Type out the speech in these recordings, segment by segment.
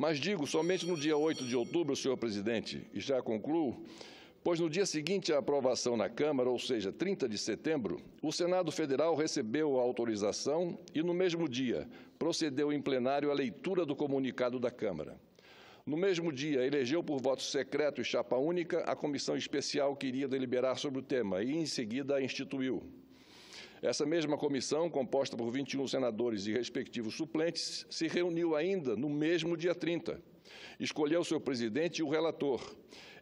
Mas digo, somente no dia 8 de outubro, senhor presidente, e já concluo, pois no dia seguinte à aprovação na Câmara, ou seja, 30 de setembro, o Senado Federal recebeu a autorização e, no mesmo dia, procedeu em plenário à leitura do comunicado da Câmara. No mesmo dia, elegeu por voto secreto e chapa única a comissão especial que iria deliberar sobre o tema e, em seguida, a instituiu. Essa mesma comissão, composta por 21 senadores e respectivos suplentes, se reuniu ainda no mesmo dia 30, escolheu seu presidente e o relator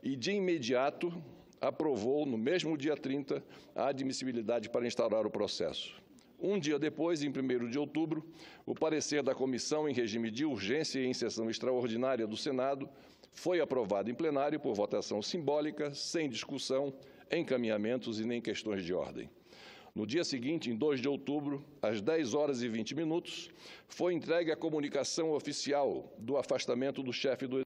e, de imediato, aprovou, no mesmo dia 30, a admissibilidade para instaurar o processo. Um dia depois, em 1 de outubro, o parecer da comissão em regime de urgência e em sessão extraordinária do Senado foi aprovado em plenário por votação simbólica, sem discussão, encaminhamentos e nem questões de ordem. No dia seguinte, em 2 de outubro, às 10 horas e 20 minutos, foi entregue a comunicação oficial do afastamento do chefe do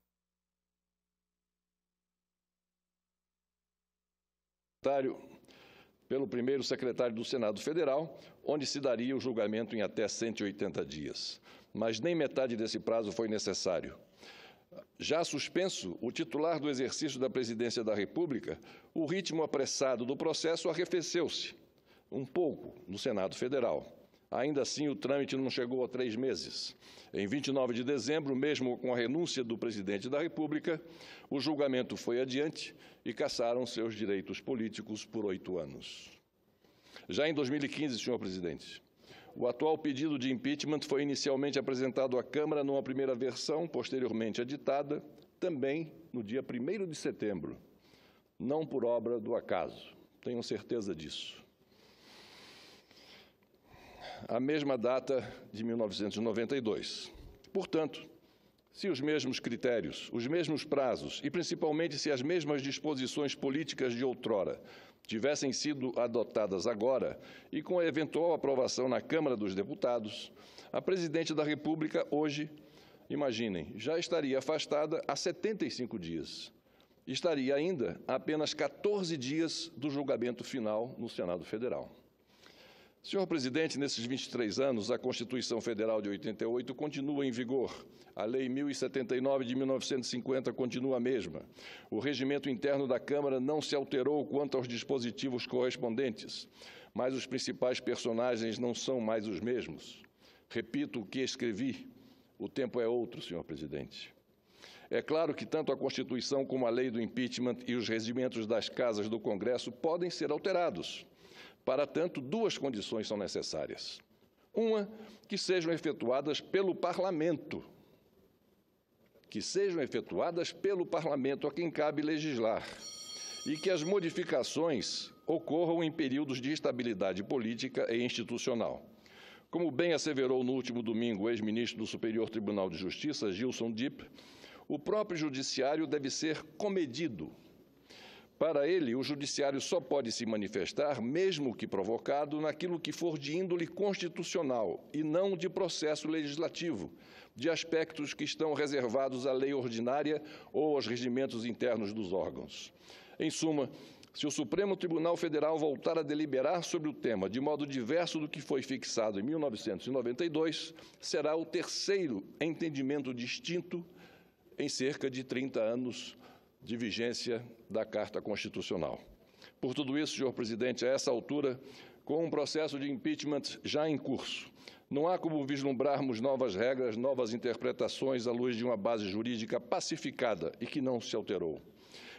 pelo primeiro secretário do Senado Federal, onde se daria o julgamento em até 180 dias. Mas nem metade desse prazo foi necessário. Já suspenso, o titular do exercício da presidência da República, o ritmo apressado do processo arrefeceu-se um pouco no Senado Federal. Ainda assim, o trâmite não chegou a três meses. Em 29 de dezembro, mesmo com a renúncia do presidente da República, o julgamento foi adiante e cassaram seus direitos políticos por oito anos. Já em 2015, senhor presidente, o atual pedido de impeachment foi inicialmente apresentado à Câmara numa primeira versão, posteriormente editada, também no dia 1 de setembro. Não por obra do acaso, tenho certeza disso a mesma data de 1992. Portanto, se os mesmos critérios, os mesmos prazos e principalmente se as mesmas disposições políticas de outrora tivessem sido adotadas agora e com a eventual aprovação na Câmara dos Deputados, a presidente da República hoje, imaginem, já estaria afastada há 75 dias. Estaria ainda apenas 14 dias do julgamento final no Senado Federal. Senhor presidente, nesses 23 anos, a Constituição Federal de 88 continua em vigor. A Lei 1079 de 1950 continua a mesma. O regimento interno da Câmara não se alterou quanto aos dispositivos correspondentes, mas os principais personagens não são mais os mesmos. Repito o que escrevi: o tempo é outro, senhor presidente. É claro que tanto a Constituição como a lei do impeachment e os regimentos das casas do Congresso podem ser alterados. Para tanto, duas condições são necessárias. Uma, que sejam efetuadas pelo Parlamento. Que sejam efetuadas pelo Parlamento, a quem cabe legislar. E que as modificações ocorram em períodos de estabilidade política e institucional. Como bem asseverou no último domingo o ex-ministro do Superior Tribunal de Justiça, Gilson Dipp, o próprio judiciário deve ser comedido para ele, o judiciário só pode se manifestar, mesmo que provocado, naquilo que for de índole constitucional e não de processo legislativo, de aspectos que estão reservados à lei ordinária ou aos regimentos internos dos órgãos. Em suma, se o Supremo Tribunal Federal voltar a deliberar sobre o tema de modo diverso do que foi fixado em 1992, será o terceiro entendimento distinto em cerca de 30 anos de vigência da Carta Constitucional. Por tudo isso, senhor presidente, a essa altura, com um processo de impeachment já em curso, não há como vislumbrarmos novas regras, novas interpretações à luz de uma base jurídica pacificada e que não se alterou.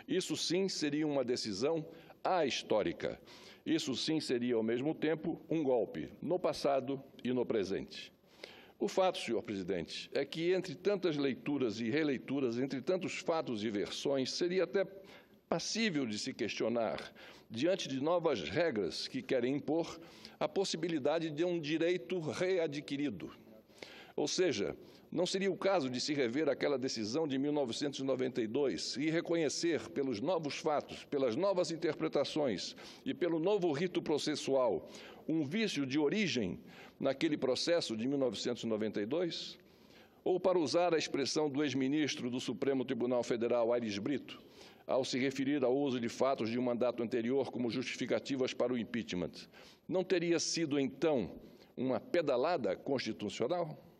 Isso sim seria uma decisão ahistórica. Isso sim seria, ao mesmo tempo, um golpe no passado e no presente. O fato, senhor presidente, é que entre tantas leituras e releituras, entre tantos fatos e versões, seria até passível de se questionar, diante de novas regras que querem impor, a possibilidade de um direito readquirido. Ou seja, não seria o caso de se rever aquela decisão de 1992 e reconhecer, pelos novos fatos, pelas novas interpretações e pelo novo rito processual, um vício de origem naquele processo de 1992? Ou, para usar a expressão do ex-ministro do Supremo Tribunal Federal, Aires Brito, ao se referir ao uso de fatos de um mandato anterior como justificativas para o impeachment, não teria sido então uma pedalada constitucional?